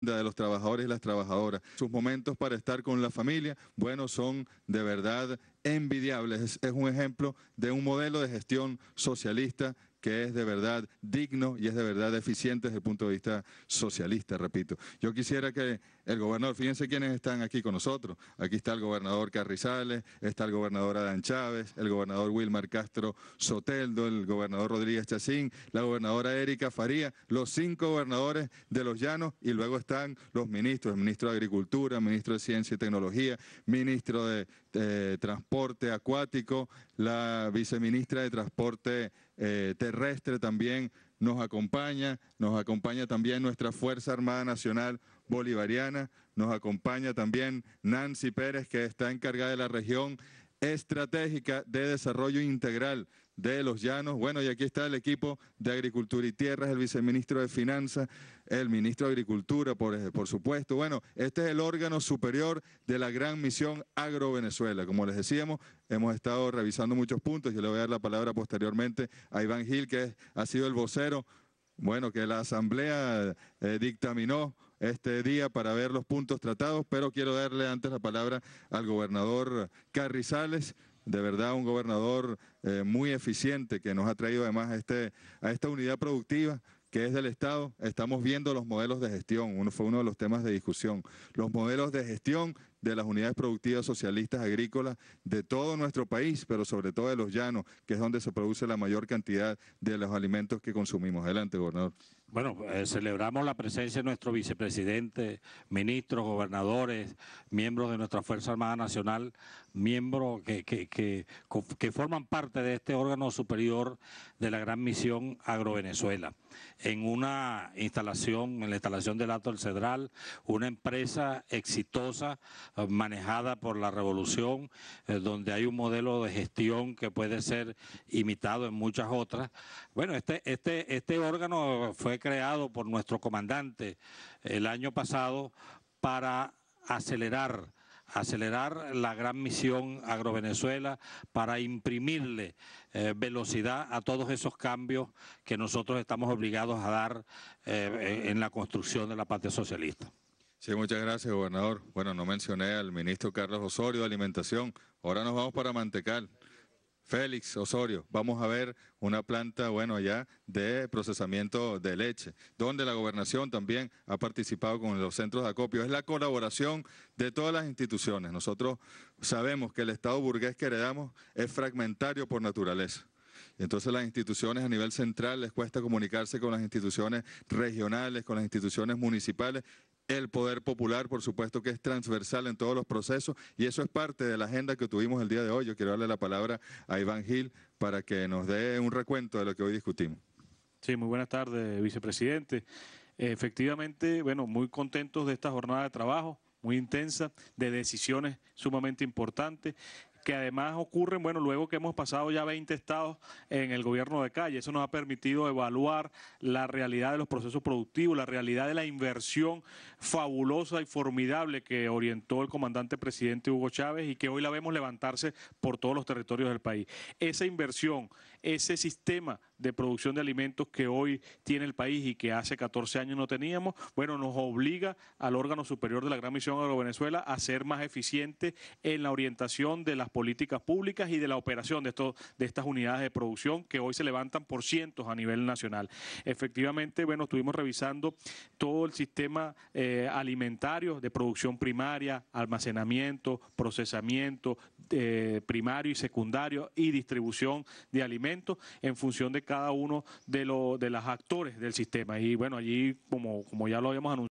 de los trabajadores y las trabajadoras. Sus momentos para estar con la familia, bueno, son de verdad es, un ejemplo de un modelo de gestión socialista que es de verdad digno y es de verdad eficiente desde el punto de vista socialista, repito. Yo quisiera que el gobernador, fíjense quiénes están aquí con nosotros. Aquí está el gobernador Carrizales, está el gobernador Adán Chávez, el gobernador Wilmar Castro Soteldo, el gobernador Rodríguez Chacín, la gobernadora Erika Faría, los cinco gobernadores de los llanos y luego están los ministros, el ministro de Agricultura, el ministro de Ciencia y Tecnología, ministro de Transporte acuático, la viceministra de transporte eh, terrestre también nos acompaña, nos acompaña también nuestra Fuerza Armada Nacional Bolivariana, nos acompaña también Nancy Pérez, que está encargada de la región estratégica de desarrollo integral de los Llanos. Bueno, y aquí está el equipo de Agricultura y Tierras, el viceministro de Finanzas, el ministro de Agricultura, por, eh, por supuesto. Bueno, este es el órgano superior de la gran misión agrovenezuela Como les decíamos, hemos estado revisando muchos puntos. Yo le voy a dar la palabra posteriormente a Iván Gil, que ha sido el vocero, bueno, que la Asamblea eh, dictaminó este día para ver los puntos tratados, pero quiero darle antes la palabra al gobernador Carrizales, de verdad un gobernador eh, muy eficiente que nos ha traído además a, este, a esta unidad productiva que es del Estado, estamos viendo los modelos de gestión, uno fue uno de los temas de discusión, los modelos de gestión de las unidades productivas socialistas agrícolas de todo nuestro país, pero sobre todo de los llanos, que es donde se produce la mayor cantidad de los alimentos que consumimos. Adelante, gobernador. Bueno, eh, celebramos la presencia de nuestro vicepresidente, ministros, gobernadores, miembros de nuestra Fuerza Armada Nacional, miembros que, que, que, forman parte de este órgano superior de la gran misión Agrovenezuela. En una instalación, en la instalación del Alto del Cedral, una empresa exitosa eh, manejada por la revolución, eh, donde hay un modelo de gestión que puede ser imitado en muchas otras. Bueno, este, este, este órgano fue creado por nuestro comandante el año pasado para acelerar acelerar la gran misión AgroVenezuela para imprimirle eh, velocidad a todos esos cambios que nosotros estamos obligados a dar eh, en la construcción de la patria socialista. Sí, muchas gracias, gobernador. Bueno, no mencioné al ministro Carlos Osorio de Alimentación. Ahora nos vamos para Mantecal. Félix Osorio, vamos a ver una planta, bueno, ya de procesamiento de leche, donde la gobernación también ha participado con los centros de acopio. Es la colaboración de todas las instituciones. Nosotros sabemos que el Estado burgués que heredamos es fragmentario por naturaleza. Entonces las instituciones a nivel central les cuesta comunicarse con las instituciones regionales, con las instituciones municipales el poder popular, por supuesto, que es transversal en todos los procesos y eso es parte de la agenda que tuvimos el día de hoy. Yo quiero darle la palabra a Iván Gil para que nos dé un recuento de lo que hoy discutimos. Sí, muy buenas tardes, vicepresidente. Efectivamente, bueno, muy contentos de esta jornada de trabajo muy intensa, de decisiones sumamente importantes que además ocurren, bueno, luego que hemos pasado ya 20 estados en el gobierno de calle. Eso nos ha permitido evaluar la realidad de los procesos productivos, la realidad de la inversión fabulosa y formidable que orientó el comandante presidente Hugo Chávez y que hoy la vemos levantarse por todos los territorios del país. Esa inversión, ese sistema de producción de alimentos que hoy tiene el país y que hace 14 años no teníamos, bueno, nos obliga al órgano superior de la Gran Misión Agro Venezuela a ser más eficiente en la orientación de las políticas públicas y de la operación de, estos, de estas unidades de producción que hoy se levantan por cientos a nivel nacional. Efectivamente, bueno, estuvimos revisando todo el sistema eh, alimentario de producción primaria, almacenamiento, procesamiento eh, primario y secundario y distribución de alimentos en función de cada uno de, los de los actores del sistema. Y bueno, allí, como, como ya lo habíamos anunciado,